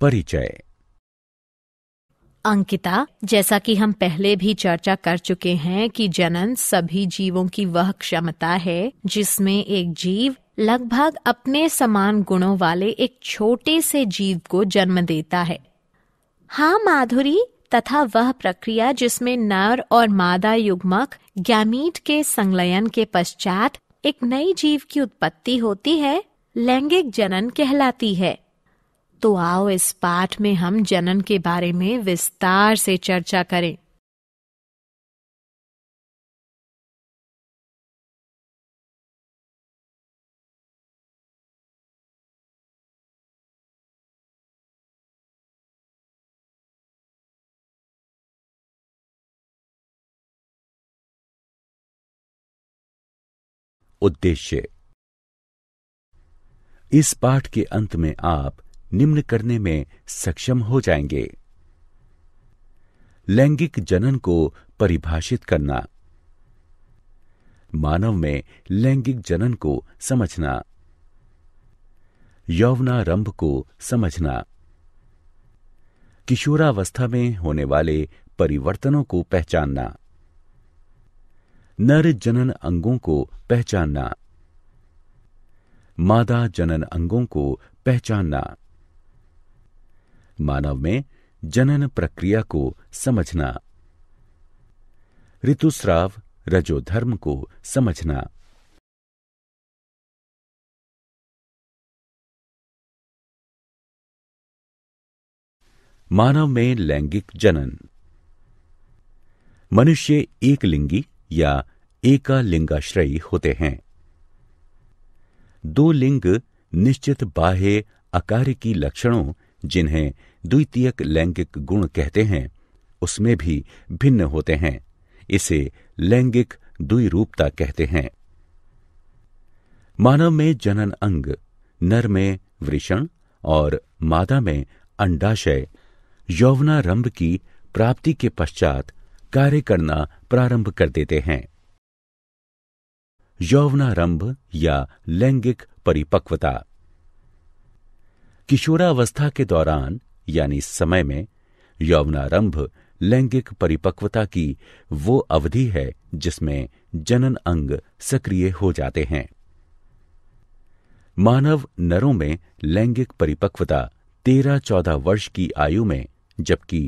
परिचय अंकिता जैसा कि हम पहले भी चर्चा कर चुके हैं कि जनन सभी जीवों की वह क्षमता है जिसमें एक जीव लगभग अपने समान गुणों वाले एक छोटे से जीव को जन्म देता है हाँ माधुरी तथा वह प्रक्रिया जिसमें नर और मादा युग्मक गैमीट के संलयन के पश्चात एक नई जीव की उत्पत्ति होती है लैंगिक जनन कहलाती है तो आओ इस पाठ में हम जनन के बारे में विस्तार से चर्चा करें उद्देश्य इस पाठ के अंत में आप निम्न करने में सक्षम हो जाएंगे लैंगिक जनन को परिभाषित करना मानव में लैंगिक जनन को समझना यौवनारंभ को समझना किशोरावस्था में होने वाले परिवर्तनों को पहचानना नर जनन अंगों को पहचानना मादा जनन अंगों को पहचानना मानव में जनन प्रक्रिया को समझना ऋतुस्राव रजोधर्म को समझना मानव में लैंगिक जनन मनुष्य एक लिंगी या एका लिंगाश्रयी होते हैं दो लिंग निश्चित बाह्य अकार्य की लक्षणों जिन्हें द्वितीयक लैंगिक गुण कहते हैं उसमें भी भिन्न होते हैं इसे लैंगिक द्विरूपता कहते हैं मानव में जनन अंग नर में वृषण और मादा में अंडाशय यौवनारंभ की प्राप्ति के पश्चात कार्य करना प्रारंभ कर देते हैं यौवनारंभ या लैंगिक परिपक्वता किशोरावस्था के दौरान यानी समय में यौवनारंभ लैंगिक परिपक्वता की वो अवधि है जिसमें जनन अंग सक्रिय हो जाते हैं मानव नरों में लैंगिक परिपक्वता तेरह चौदह वर्ष की आयु में जबकि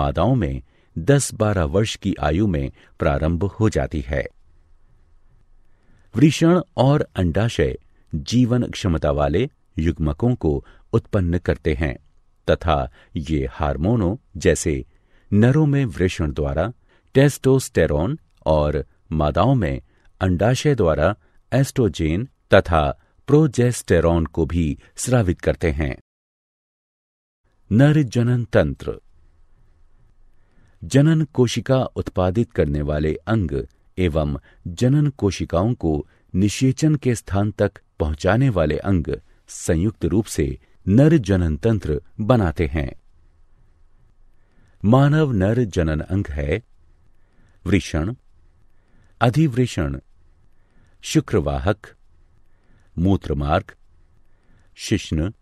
मादाओं में दस बारह वर्ष की आयु में प्रारंभ हो जाती है वृषण और अंडाशय जीवन क्षमता वाले युग्मकों को उत्पन्न करते हैं तथा ये हार्मोनों जैसे नरों में वृषण द्वारा टेस्टोस्टेरोन और मादाओं में अंडाशय द्वारा एस्ट्रोजेन तथा प्रोजेस्टेरॉन को भी स्रावित करते हैं नर जनन तंत्र जनन कोशिका उत्पादित करने वाले अंग एवं जनन कोशिकाओं को निषेचन के स्थान तक पहुंचाने वाले अंग संयुक्त रूप से नर जनन तंत्र बनाते हैं मानव नर जनन अंग है वृषण अधिवृषण शुक्रवाहक मूत्रमार्ग शिश्न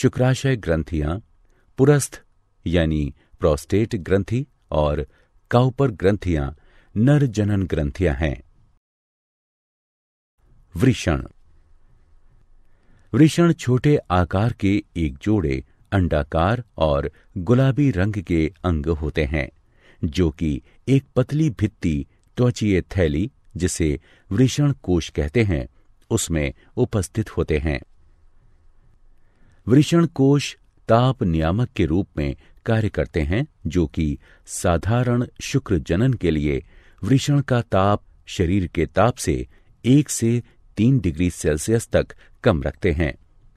शुक्राशय ग्रंथियां पुरस्थ यानी प्रोस्टेट ग्रंथि और काउपर ग्रंथियां नर जनन ग्रंथियां हैं वृषण वृषण छोटे आकार के एक जोड़े अंडाकार और गुलाबी रंग के अंग होते हैं जो कि एक पतली भित्ति त्वचीय थैली जिसे वृषण कोश कहते हैं उसमें उपस्थित होते हैं वृषण कोश ताप नियामक के रूप में कार्य करते हैं जो कि साधारण शुक्र जनन के लिए वृषण का ताप शरीर के ताप से एक से तीन डिग्री सेल्सियस तक कम रखते हैं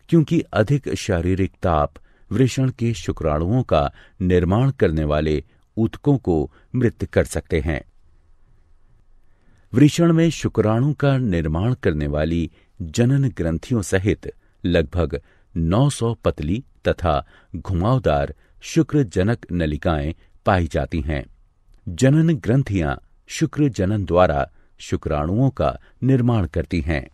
क्योंकि अधिक शारीरिक ताप वृषण के शुक्राणुओं का निर्माण करने वाले ऊतकों को मृत कर सकते हैं वृषण में शुक्राणु का निर्माण करने वाली जनन ग्रंथियों सहित लगभग 900 पतली तथा घुमावदार शुक्रजनक नलिकाएं पाई जाती हैं जनन ग्रंथियां शुक्र जनन द्वारा शुक्राणुओं का निर्माण करती हैं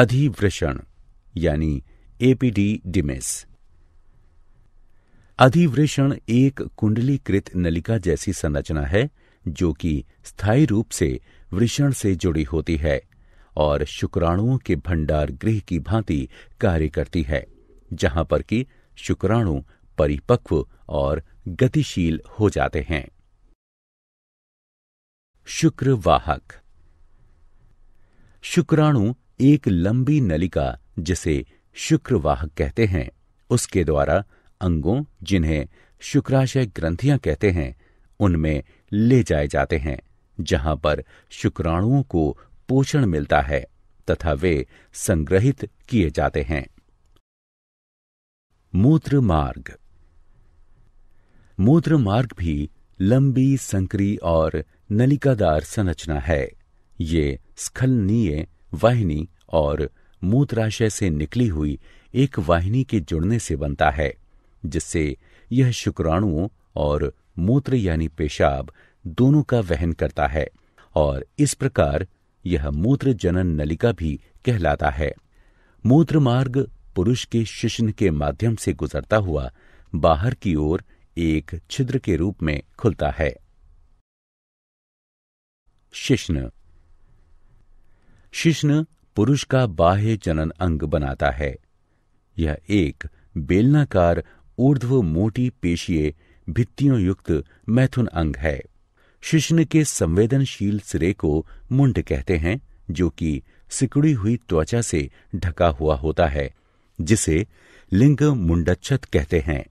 अधिवृषण यानी एपीडी डिमेस अधिवृषण एक कुंडलीकृत नलिका जैसी संरचना है जो कि स्थायी रूप से वृषण से जुड़ी होती है और शुक्राणुओं के भंडार गृह की भांति कार्य करती है जहां पर कि शुक्राणु परिपक्व और गतिशील हो जाते हैं शुक्रवाहक शुक्राणु एक लंबी नलिका जिसे शुक्रवाहक कहते हैं उसके द्वारा अंगों जिन्हें शुक्राशय ग्रंथियां कहते हैं उनमें ले जाए जाते हैं जहां पर शुक्राणुओं को पोषण मिलता है तथा वे संग्रहित किए जाते हैं मूत्र मार्ग मूत्र मार्ग भी लंबी संकरी और नलिकादार संरचना है ये स्खलनीय वाहिनी और मूत्राशय से निकली हुई एक वाहिनी के जुड़ने से बनता है जिससे यह शुक्राणुओं और मूत्र यानी पेशाब दोनों का वहन करता है और इस प्रकार यह मूत्र जनन नलिका भी कहलाता है मूत्र मार्ग पुरुष के शिश्न के माध्यम से गुजरता हुआ बाहर की ओर एक छिद्र के रूप में खुलता है शिश्न शिश्न पुरुष का बाह्य जनन अंग बनाता है यह एक बेलनाकार ऊर्ध्व मोटी पेशीय भित्तियों युक्त मैथुन अंग है शिश्न के संवेदनशील सिरे को मुंड कहते हैं जो कि सिकुड़ी हुई त्वचा से ढका हुआ होता है जिसे लिंग मुंडच्छत कहते हैं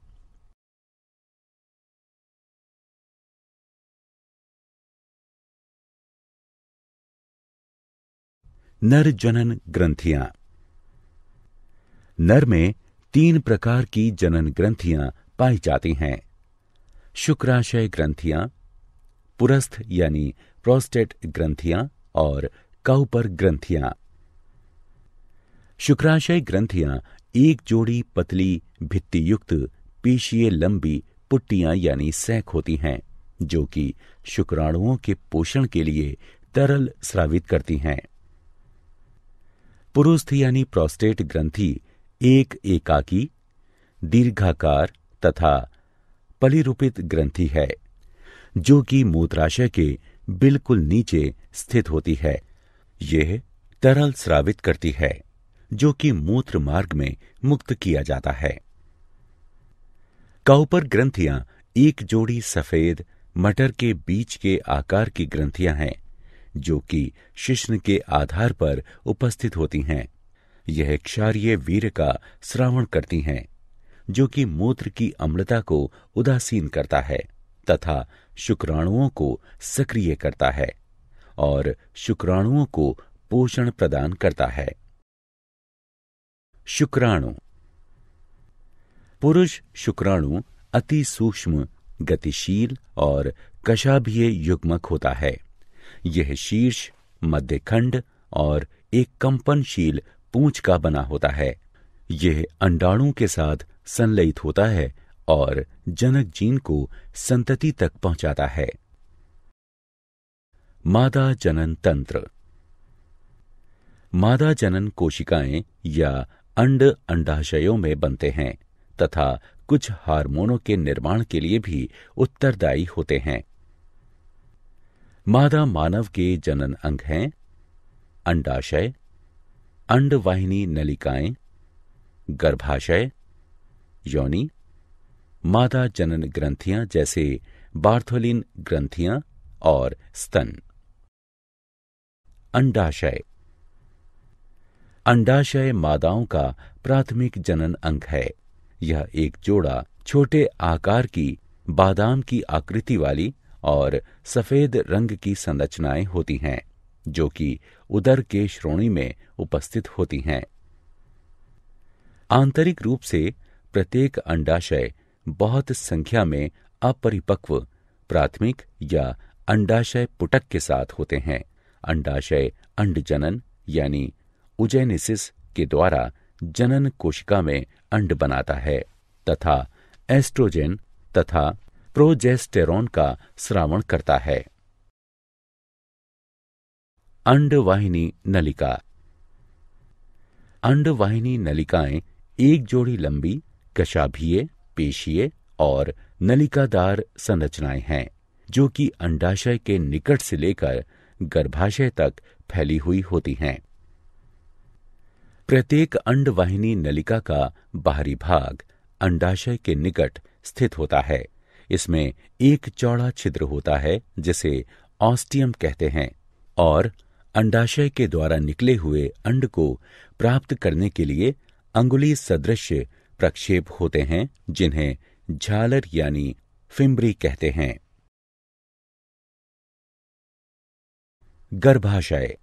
नर जनन ग्रंथियां नर में तीन प्रकार की जनन ग्रंथियां पाई जाती हैं शुक्राशय ग्रंथियां पुरस्थ यानी प्रोस्टेट ग्रंथियां और काउपर ग्रंथियां शुक्राशय ग्रंथियां एक जोड़ी पतली भित्तियुक्त पेशीय लंबी पुट्टियां यानी सैक होती हैं जो कि शुक्राणुओं के पोषण के लिए तरल स्रावित करती हैं पुरुस्थ यानी प्रोस्टेट ग्रंथि एक एकाकी दीर्घाकार तथा पलिरूपित ग्रंथि है जो कि मूत्राशय के बिल्कुल नीचे स्थित होती है यह तरल स्रावित करती है जो कि मूत्र मार्ग में मुक्त किया जाता है काउपर ग्रंथियां एक जोड़ी सफेद मटर के बीज के आकार की ग्रंथियां हैं जो कि शिश्न के आधार पर उपस्थित होती हैं यह क्षार्य वीर का श्रावण करती हैं जो कि मूत्र की अम्लता को उदासीन करता है तथा शुक्राणुओं को सक्रिय करता है और शुक्राणुओं को पोषण प्रदान करता है शुक्राणु पुरुष शुक्राणु अति सूक्ष्म गतिशील और कशाभीय युग्मक होता है यह शीर्ष मध्यखंड और एक कंपनशील पूंछ का बना होता है यह अंडाणु के साथ संलयित होता है और जनक जीन को संतति तक पहुंचाता है मादा जनन तंत्र मादा जनन कोशिकाएं या अंड अंडाशयों में बनते हैं तथा कुछ हार्मोनों के निर्माण के लिए भी उत्तरदायी होते हैं मादा मानव के जनन अंग हैं अंडाशय अंडवाहिनी नलिकाएं गर्भाशय योनि मादा जनन ग्रंथियां जैसे बार्थोलिन ग्रंथियां और स्तन अंडाशय अंडाशय मादाओं का प्राथमिक जनन अंग है यह एक जोड़ा छोटे आकार की बादाम की आकृति वाली और सफेद रंग की संरचनाएं होती हैं जो कि उदर के श्रोणी में उपस्थित होती हैं आंतरिक रूप से प्रत्येक अंडाशय बहुत संख्या में अपरिपक्व प्राथमिक या अंडाशय पुटक के साथ होते हैं अंडाशय अंड जनन यानी उजैनिसिस के द्वारा जनन कोशिका में अंड बनाता है तथा एस्ट्रोजेन तथा प्रोजेस्टेरॉन का श्रावण करता है अंडवाहिनी नलिका अंडवाहिनी नलिकाएं एक जोड़ी लंबी कशाभीय पेशीय और नलिकादार संरचनाएं हैं जो कि अंडाशय के निकट से लेकर गर्भाशय तक फैली हुई होती हैं प्रत्येक अंडवाहिनी नलिका का बाहरी भाग अंडाशय के निकट स्थित होता है इसमें एक चौड़ा छिद्र होता है जिसे ऑस्टियम कहते हैं और अंडाशय के द्वारा निकले हुए अंड को प्राप्त करने के लिए अंगुली सदृश प्रक्षेप होते हैं जिन्हें झालर यानी फिम्बरी कहते हैं गर्भाशय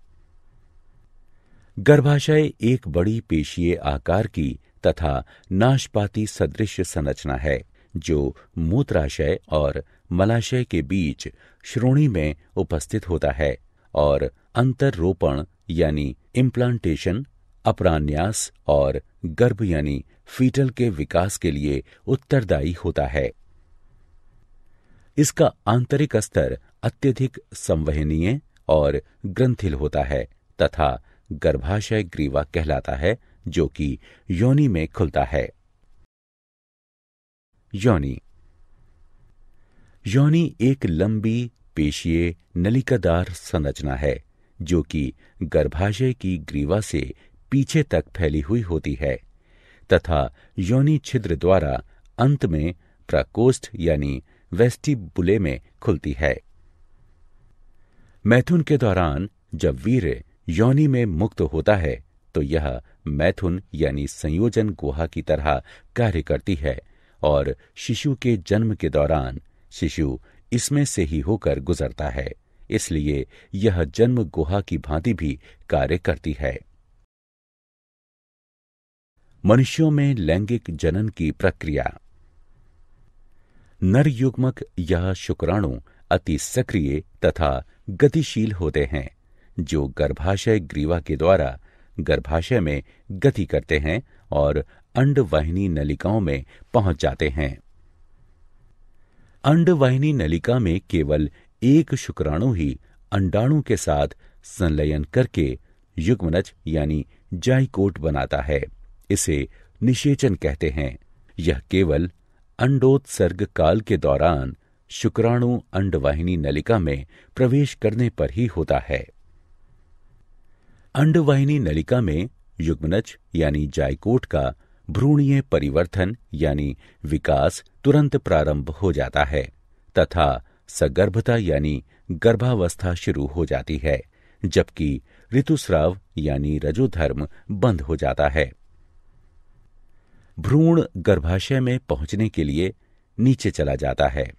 गर्भाशय एक बड़ी पेशीय आकार की तथा नाशपाती सदृश संरचना है जो मूत्राशय और मलाशय के बीच श्रोणी में उपस्थित होता है और अंतररोपण यानी इम्प्लांटेशन अपरान्यास और गर्भ यानी फीटल के विकास के लिए उत्तरदायी होता है इसका आंतरिक स्तर अत्यधिक संवहनीय और ग्रंथिल होता है तथा गर्भाशय ग्रीवा कहलाता है जो कि योनि में खुलता है योनि योनि एक लंबी पेशीय नलिकादार संरचना है जो कि गर्भाशय की ग्रीवा से पीछे तक फैली हुई होती है तथा योनि छिद्र द्वारा अंत में प्रकोष्ठ यानी वेस्टिबुले में खुलती है मैथुन के दौरान जब वीर योनि में मुक्त होता है तो यह मैथुन यानी संयोजन गुहा की तरह कार्य करती है और शिशु के जन्म के दौरान शिशु इसमें से ही होकर गुजरता है इसलिए यह जन्म गुहा की भांति भी कार्य करती है मनुष्यों में लैंगिक जनन की प्रक्रिया नर युग्मक यह शुक्राणु अति सक्रिय तथा गतिशील होते हैं जो गर्भाशय ग्रीवा के द्वारा गर्भाशय में गति करते हैं और अंडवाहिनी नलिकाओं में पहुंच जाते हैं अंडवाहिनी नलिका में केवल एक शुक्राणु ही अंडाणु के साथ संलयन करके युग्मनज यानी जाइकोट बनाता है इसे निषेचन कहते हैं यह केवल अंडोत्सर्ग काल के दौरान शुक्राणु अंडवाहिनी नलिका में प्रवेश करने पर ही होता है अंडवाहिनी नलिका में युग्मनज यानी जाइकोट का भ्रूणीय परिवर्तन यानी विकास तुरंत प्रारंभ हो जाता है तथा सगर्भता यानी गर्भावस्था शुरू हो जाती है जबकि ऋतुस्राव यानी रजोधर्म बंद हो जाता है भ्रूण गर्भाशय में पहुंचने के लिए नीचे चला जाता है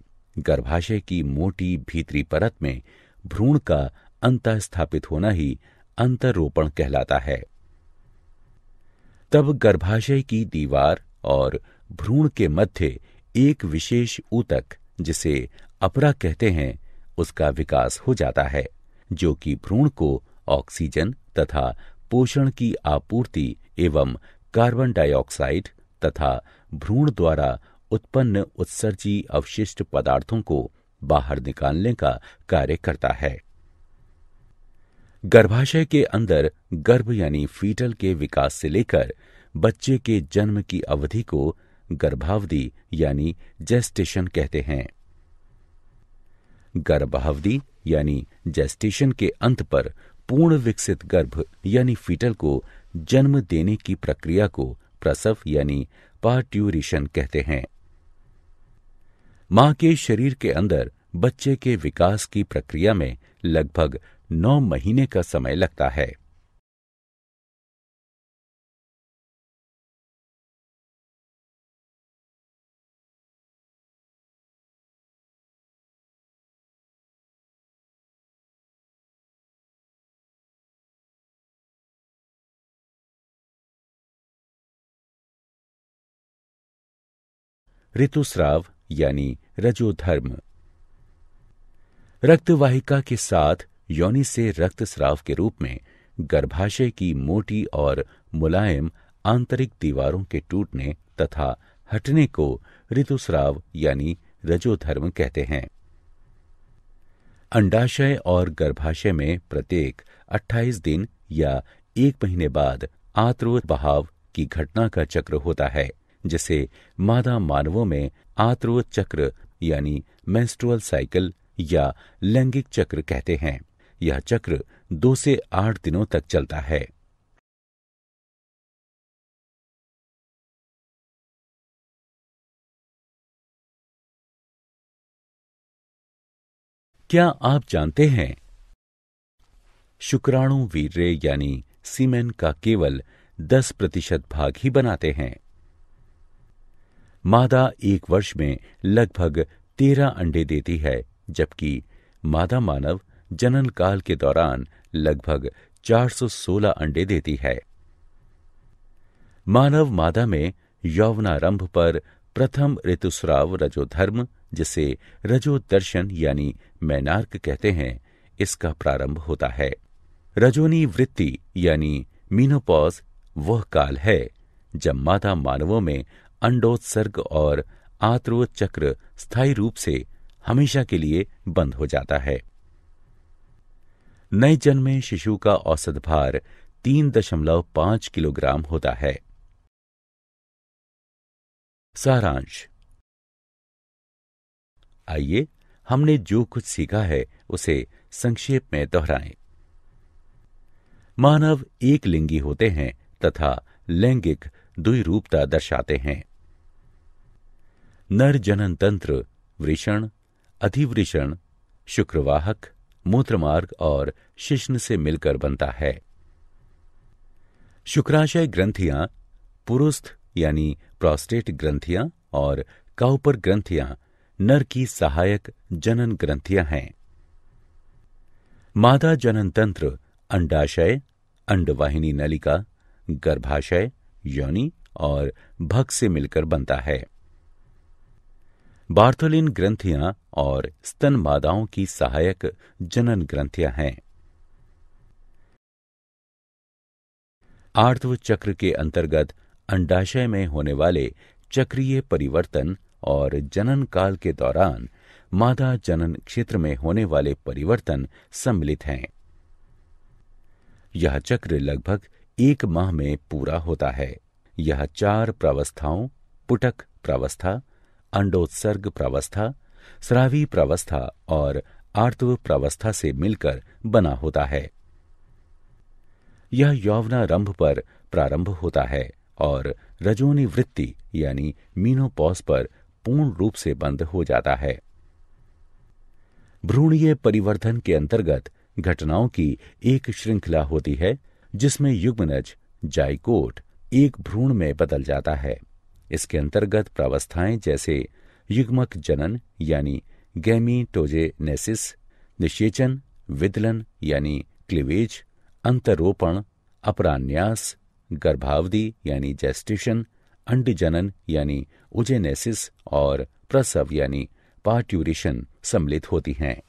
गर्भाशय की मोटी भीतरी परत में भ्रूण का अंत स्थापित होना ही अंतरोपण कहलाता है तब गर्भाशय की दीवार और भ्रूण के मध्य एक विशेष ऊतक जिसे अपरा कहते हैं उसका विकास हो जाता है जो कि भ्रूण को ऑक्सीजन तथा पोषण की आपूर्ति एवं कार्बन डाइऑक्साइड तथा भ्रूण द्वारा उत्पन्न उत्सर्जी अवशिष्ट पदार्थों को बाहर निकालने का कार्य करता है गर्भाशय के अंदर गर्भ यानी फीटल के विकास से लेकर बच्चे के जन्म की अवधि को गर्भावधि यानी जेस्टेशन कहते हैं गर्भावधि यानी जेस्टेशन के अंत पर पूर्ण विकसित गर्भ यानी फीटल को जन्म देने की प्रक्रिया को प्रसव यानी पार्ट्यूरिशन कहते हैं मां के शरीर के अंदर बच्चे के विकास की प्रक्रिया में लगभग नौ महीने का समय लगता है ऋतुस्राव यानी रजोधर्म रक्तवाहिका के साथ योनि से रक्तस्राव के रूप में गर्भाशय की मोटी और मुलायम आंतरिक दीवारों के टूटने तथा हटने को ऋतुस्राव यानी रजोधर्म कहते हैं अंडाशय और गर्भाशय में प्रत्येक 28 दिन या एक महीने बाद आत्र बहाव की घटना का चक्र होता है जिसे मादा मानवों में आत्र चक्र यानी मेंस्ट्रुअल साइकिल या लैंगिक चक्र कहते हैं यह चक्र दो से आठ दिनों तक चलता है क्या आप जानते हैं शुक्राणु वीर्य यानी सीमेन का केवल 10 प्रतिशत भाग ही बनाते हैं मादा एक वर्ष में लगभग तेरह अंडे देती है जबकि मादा मानव जनन काल के दौरान लगभग 416 अंडे देती है मानव मादा में यौवनारंभ पर प्रथम ऋतुस्राव रजोधर्म जिसे रजोदर्शन यानी मैनार्क कहते हैं इसका प्रारंभ होता है रजोनी वृत्ति यानी मीनोपॉज वह काल है जब मादा मानवों में अंडोत्सर्ग और आत्रो चक्र स्थायी रूप से हमेशा के लिए बंद हो जाता है नए जन्मे शिशु का औसत भार तीन दशमलव पांच किलोग्राम होता है सारांश आइए हमने जो कुछ सीखा है उसे संक्षेप में दोहराएं मानव एक लिंगी होते हैं तथा लैंगिक द्विरूपता दर्शाते हैं नर जनन तंत्र वृषण अधिवृषण शुक्रवाहक मूत्रमार्ग और शिश्न से मिलकर बनता है शुक्राशय ग्रंथियां पुरुस्थ यानी प्रोस्टेट ग्रंथियां और काउपर ग्रंथियां नर की सहायक जनन ग्रंथियां हैं मादा जनन तंत्र अंडाशय अंडवाहिनी नलिका गर्भाशय योनि और भक्स से मिलकर बनता है बार्थोलिन ग्रंथियां और स्तन मादाओं की सहायक जनन ग्रंथियां हैं आर्थव चक्र के अंतर्गत अंडाशय में होने वाले चक्रीय परिवर्तन और जनन काल के दौरान मादा जनन क्षेत्र में होने वाले परिवर्तन सम्मिलित हैं यह चक्र लगभग एक माह में पूरा होता है यह चार प्रावस्थाओं पुटक प्रावस्था अंडोत्सर्ग प्रावस्था श्रावी प्रावस्था और आर्तव प्रावस्था से मिलकर बना होता है यह यौवनारंभ पर प्रारंभ होता है और रजोनिवृत्ति यानी मीनोपॉज पर पूर्ण रूप से बंद हो जाता है भ्रूणीय परिवर्धन के अंतर्गत घटनाओं की एक श्रृंखला होती है जिसमें युग्मनज जाइकोट एक भ्रूण में बदल जाता है इसके अंतर्गत प्रावस्थाएं जैसे युग्मक जनन यानी गैमीटोजेनेसिस निषेचन विदलन यानी क्लिवेज अंतरोपण अपरान्यास गर्भावधि यानी जेस्टिशन अंड जनन यानी उजेनेसिस और प्रसव यानी पार्ट्यूरिशन सम्मिलित होती हैं